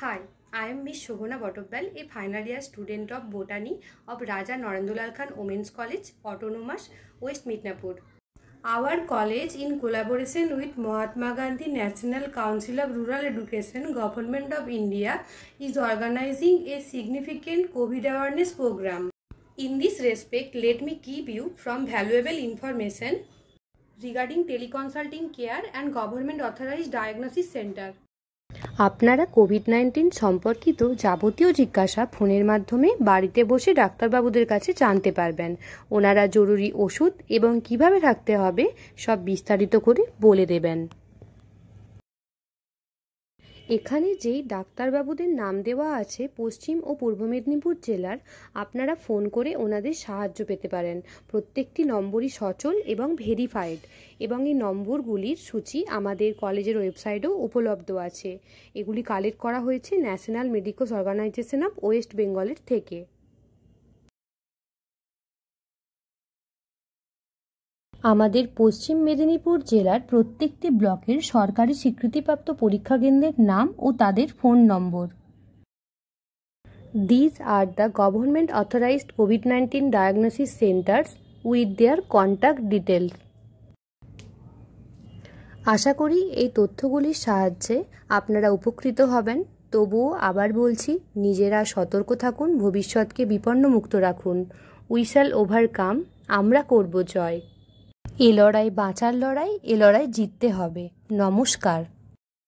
high I am miss Shobhana Batabyal a final year student of botany of Raja Narendralal Khan women's college autonomous West Midnapore our college in collaboration with Mahatma Gandhi national council of rural education government of India is organising a significant COVID awareness programme in this respect let me keep you from valuable information regarding teleconsulting care and government authorised diagnosis centre আপনারা COVID nineteen সম্পর্কিত যাবতীয় জিজ্ঞাসা ফোনের মাধ্যমে বাড়িতে বসে ডাক্তারবাবুদের কাছে জানতে পারবেন ওনারা জরুরি ওষুধ এবং কিভাবে রাখতে হবে সব বিস্তারিত করে বলে দেবেন এখানে যেই ডাক্তারবাবুদের নাম দেওয়া আছে পশ্চিম ও পূর্ব মেদিনীপুর জেলার আপনারা ফোন করে ওনাদের সাহায্য পেতে পারেন প্রত্যেকটি নম্বরই সচল এবং ভেরিফাইড এবং এই নম্বরগুলির সূচি আমাদের কলেজের ওয়েবসাইটেও উপলব্ধ আছে এগুলি কালেক্ট করা হয়েছে national medicos organisation of West বেঙ্গলের থেকে আমাদের পশ্চিম মেদিনীপুর জেলার প্রত্যেকটি ব্লকের সরকারি স্বীকৃতিপ্রাপ্ত পরীক্ষা কেন্দ্রের নাম ও তাদের phone number these are the government authorised COVID nineteen diagnosis centres with their contact details আশা করি এই তথ্যগুলির সাহায্যে আপনারা উপকৃত হবেন তবুও আবার বলছি নিজেরা সতর্ক থাকুন ভবিষ্যৎকে বিপন্নমুক্ত রাখুন উইশাল ওভারকাম আমরা করব জয় এ লড়াই বাঁচার লড়াই এ লড়াই জিততে হবে নমস্কার